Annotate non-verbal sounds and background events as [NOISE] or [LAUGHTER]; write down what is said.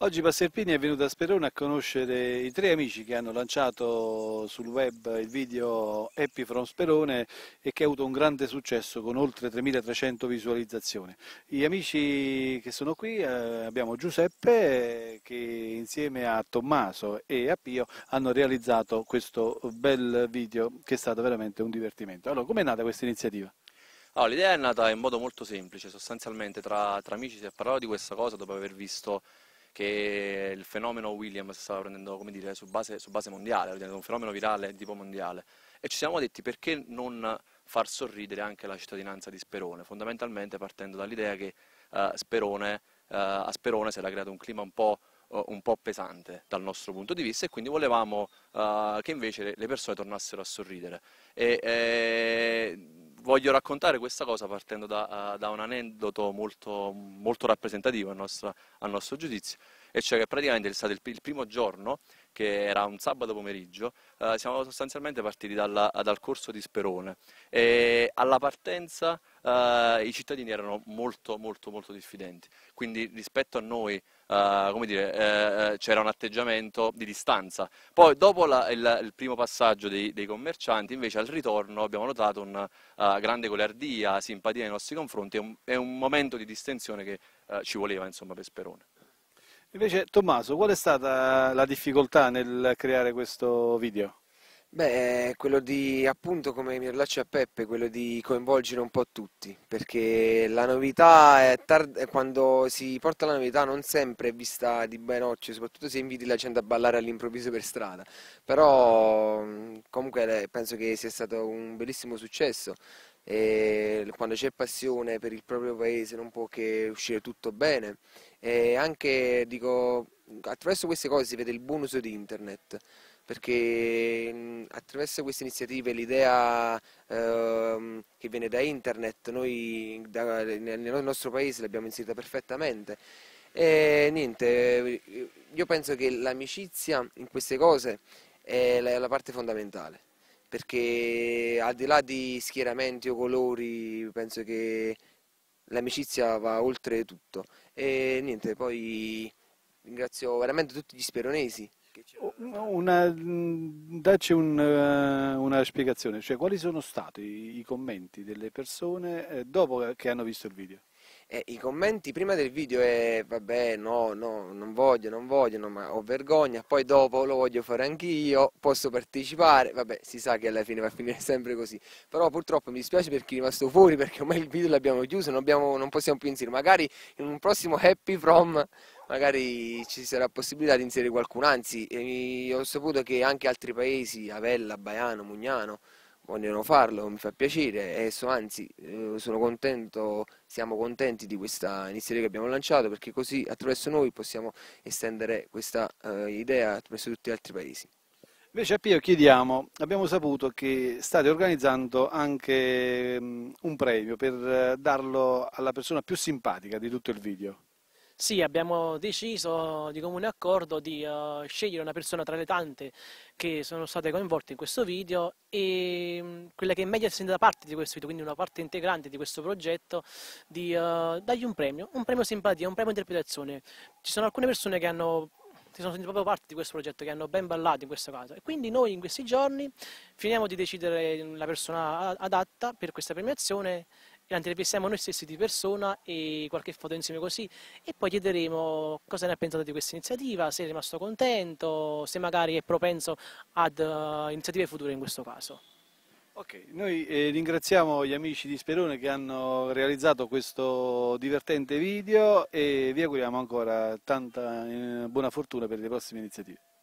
Oggi Passerpini è venuto a Sperone a conoscere i tre amici che hanno lanciato sul web il video Happy from Sperone e che ha avuto un grande successo con oltre 3300 visualizzazioni. Gli amici che sono qui eh, abbiamo Giuseppe che insieme a Tommaso e a Pio hanno realizzato questo bel video che è stato veramente un divertimento. Allora, com'è nata questa iniziativa? Allora, ah, l'idea è nata in modo molto semplice, sostanzialmente tra, tra amici si è parlato di questa cosa dopo aver visto che il fenomeno Williams stava prendendo dire, su, base, su base mondiale, un fenomeno virale di tipo mondiale. E ci siamo detti perché non far sorridere anche la cittadinanza di Sperone, fondamentalmente partendo dall'idea che uh, Sperone, uh, a Sperone si era creato un clima un po', eh, un po', pesante dal nostro punto di vista e quindi volevamo che invece le persone tornassero a sorridere. E, eh, voglio raccontare questa cosa partendo da, uh, da un aneddoto molto, molto rappresentativo a, nostra, a nostro giudizio, e cioè che praticamente è stato il, il primo giorno che era un sabato pomeriggio, eh, siamo sostanzialmente partiti dalla, dal corso di Sperone e alla partenza eh, i cittadini erano molto molto molto diffidenti, quindi rispetto a noi Uh, dire, uh, c'era un atteggiamento di distanza. Poi dopo la, il, il, primo passaggio dei, dei, commercianti, invece al ritorno abbiamo notato una uh, grande goliardia, simpatia nei nostri confronti e un, un momento di distensione che ci voleva insomma, per Sperone. Invece Tommaso, qual è stata la difficoltà nel creare questo video? Beh, quello di appunto come mi rilascio a Peppe, quello di coinvolgere un po' tutti, perché la novità è tard- quando si porta la novità non sempre è vista di ben occhio, soprattutto se inviti la gente a ballare all'improvviso per strada. Però mm, comunque eh, penso che sia stato un bellissimo successo e quando c'è passione per il proprio paese non può che uscire tutto bene e anche dico attraverso queste cose si vede il bonus di internet perché mm, attraverso queste iniziative l'idea eh, che viene da internet noi da, nel nostro paese l'abbiamo inserita perfettamente e niente io penso che l'amicizia in queste cose è la, la parte fondamentale perché al di là di schieramenti o colori penso che l'amicizia va oltre tutto e niente poi ringrazio veramente tutti gli speronesi oh, una, mm, dacci un, eh, una spiegazione cioè quali sono stati i commenti delle persone eh, dopo che hanno visto il video e eh, i commenti prima del video è vabbè, no, no, non voglio, non vogliono, ma ho vergogna, poi dopo lo voglio fare anch'io, posso partecipare, vabbè, si sa che alla fine va a finire [LAUGHS] sempre così. Però purtroppo mi dispiace per chi è rimasto fuori perché ormai il video l'abbiamo chiuso, non, abbiamo, non possiamo più inserire. Magari in un prossimo Happy From magari ci sarà possibilità di inserire qualcuno, anzi eh, ho saputo che anche altri paesi, Avella, Baiano, Mugnano, vogliono farlo, mi fa piacere e so, anzi eh, sono contento, siamo contenti di questa iniziativa che abbiamo lanciato perché così attraverso noi possiamo estendere questa uh, idea attraverso tutti gli altri paesi. Invece a Pio chiediamo, abbiamo saputo che state organizzando anche um, un premio per eh, darlo alla persona più simpatica di tutto il video. Sì, abbiamo deciso di comune accordo di uh, scegliere una persona tra le tante che sono state coinvolte in questo video e mh, mm, quella che è meglio sentita parte di questo video, quindi una parte integrante di questo progetto, di uh, dargli un premio, un premio simpatia, un premio interpretazione. Ci sono alcune persone che hanno si sono sentite proprio parte di questo progetto, che hanno ben ballato in questo caso. E quindi noi in questi giorni finiamo di decidere la persona adatta per questa premiazione la intervisteremo noi stessi di persona e qualche foto insieme così e poi chiederemo cosa ne ha pensato di questa iniziativa, se è rimasto contento, se magari è propenso ad uh, iniziative future in questo caso. Ok, noi eh, ringraziamo gli amici di Sperone che hanno realizzato questo divertente video e vi auguriamo ancora tanta eh, buona fortuna per le prossime iniziative.